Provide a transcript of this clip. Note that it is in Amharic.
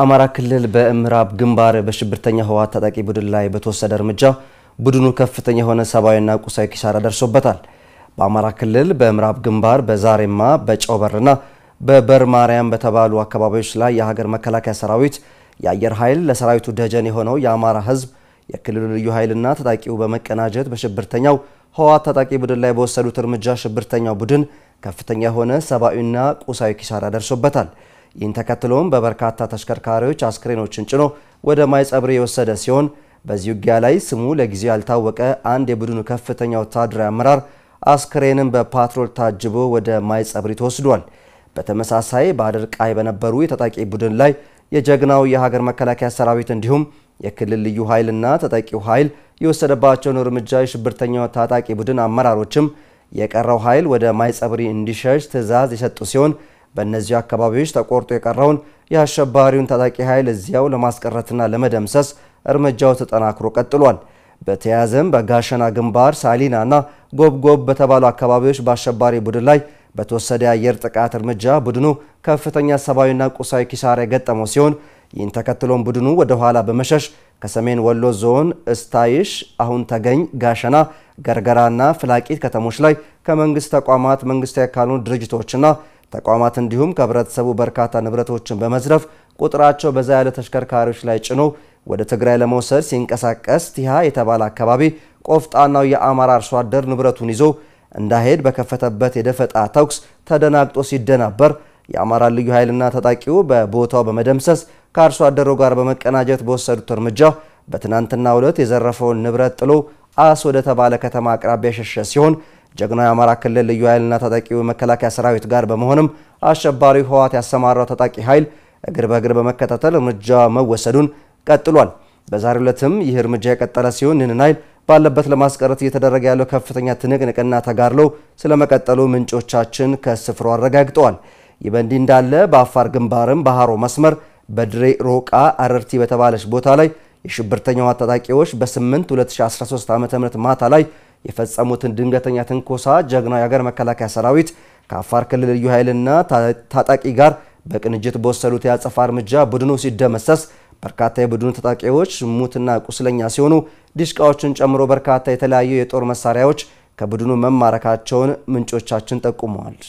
አማራ ክልል በምዕራብ ግንባር በሽብርተኛ ህወሓት ታጣቂ ቡድን ላይ በተወሰደ እርምጃ ቡድኑ ከፍተኛ የሆነ ሰብአዊና ቁሳዊ ኪሳራ ደርሶበታል። በአማራ ክልል በምዕራብ ግንባር በዛሬማ በጨውበርና በበር ማርያም በተባሉ አካባቢዎች ላይ የሀገር መከላከያ ሰራዊት፣ የአየር ኃይል ለሰራዊቱ ደጀን የሆነው የአማራ ህዝብ፣ የክልሉ ልዩ ኃይልና ታጣቂው በመቀናጀት በሽብርተኛው ህወሓት ታጣቂ ቡድን ላይ በወሰዱት እርምጃ ሽብርተኛው ቡድን ከፍተኛ የሆነ ሰብአዊና ቁሳዊ ኪሳራ ደርሶበታል። ይህን ተከትሎም በበርካታ ተሽከርካሪዎች አስክሬኖችን ጭኖ ወደ ማይጸብሬ የወሰደ ሲሆን በዚህ ውጊያ ላይ ስሙ ለጊዜው ያልታወቀ አንድ የቡድኑ ከፍተኛ ወታደራዊ አመራር አስክሬንን በፓትሮል ታጅቦ ወደ ማይጸብሪ ተወስዷል። በተመሳሳይ በአደር ቃይ በነበሩ የታጣቂ ቡድን ላይ የጀግናው የሀገር መከላከያ ሰራዊት እንዲሁም የክልል ልዩ ኃይልና ታጣቂው ኃይል የወሰደባቸውን እርምጃ የሽብርተኛው ታጣቂ ቡድን አመራሮችም የቀረው ኃይል ወደ ማይጸብሪ እንዲሸሽ ትዕዛዝ የሰጡ ሲሆን በእነዚህ አካባቢዎች ተቆርጦ የቀረውን የአሸባሪውን ታጣቂ ኃይል እዚያው ለማስቀረትና ለመደምሰስ እርምጃው ተጠናክሮ ቀጥሏል። በተያያዘም በጋሸና ግንባር ሳሊናና ጎብጎብ በተባሉ አካባቢዎች በአሸባሪ ቡድን ላይ በተወሰደ የአየር ጥቃት እርምጃ ቡድኑ ከፍተኛ ሰብአዊና ቁሳዊ ኪሳራ የገጠመው ሲሆን ይህን ተከትሎም ቡድኑ ወደ ኋላ በመሸሽ ከሰሜን ወሎ ዞን እስታይሽ፣ አሁን ተገኝ፣ ጋሸና፣ ገርገራና ፍላቂት ከተሞች ላይ ከመንግስት ተቋማት፣ መንግስታዊ ካልሆኑ ድርጅቶችና ተቋማት እንዲሁም ከህብረተሰቡ በርካታ ንብረቶችን በመዝረፍ ቁጥራቸው በዛ ያለ ተሽከርካሪዎች ላይ ጭኖ ወደ ትግራይ ለመውሰድ ሲንቀሳቀስ ቲሃ የተባለ አካባቢ ቆፍጣናው የአማራ አርሶ አደር ንብረቱን ይዞ እንዳይሄድ በከፈተበት የደፈጣ ተኩስ ተደናግጦ ሲደናበር የአማራ ልዩ ኃይልና ታጣቂው በቦታው በመደምሰስ ከአርሶ አደሩ ጋር በመቀናጀት በወሰዱት እርምጃ በትናንትናው ዕለት የዘረፈውን ንብረት ጥሎ አስ ወደ ተባለ ከተማ አቅራቢያ ሸሸ ሲሆን ጀግናው የአማራ ክልል ልዩ ኃይልና ታጣቂ መከላከያ ሰራዊት ጋር በመሆንም አሸባሪው ህወሓት ያሰማራው ታጣቂ ኃይል እግር በእግር በመከታተል እርምጃ መወሰዱን ቀጥሏል። በዛሬው ዕለትም ይህ እርምጃ የቀጠለ ሲሆን ይህንን ኃይል ባለበት ለማስቀረት እየተደረገ ያለው ከፍተኛ ትንቅንቅና ተጋድሎ ስለመቀጠሉ ምንጮቻችን ከስፍሮ አረጋግጠዋል። ይህ በእንዲህ እንዳለ በአፋር ግንባርም ባህሮ መስመር በድሬ ሮቃ አረርቲ በተባለች ቦታ ላይ የሽብርተኛዋ ታጣቂዎች በ8 2013 ም ማታ ላይ የፈጸሙትን ድንገተኛ ትንኮሳ ጀግና የሀገር መከላከያ ሰራዊት ከአፋር ክልል ልዩ ኃይልና ታጣቂ ጋር በቅንጅት በወሰዱት የአጸፋ እርምጃ ቡድኑ ሲደመሰስ በርካታ የቡድኑ ታጣቂዎች ሙትና ቁስለኛ ሲሆኑ ዲሽቃዎችን ጨምሮ በርካታ የተለያዩ የጦር መሳሪያዎች ከቡድኑ መማረካቸውን ምንጮቻችን ጠቁመዋል።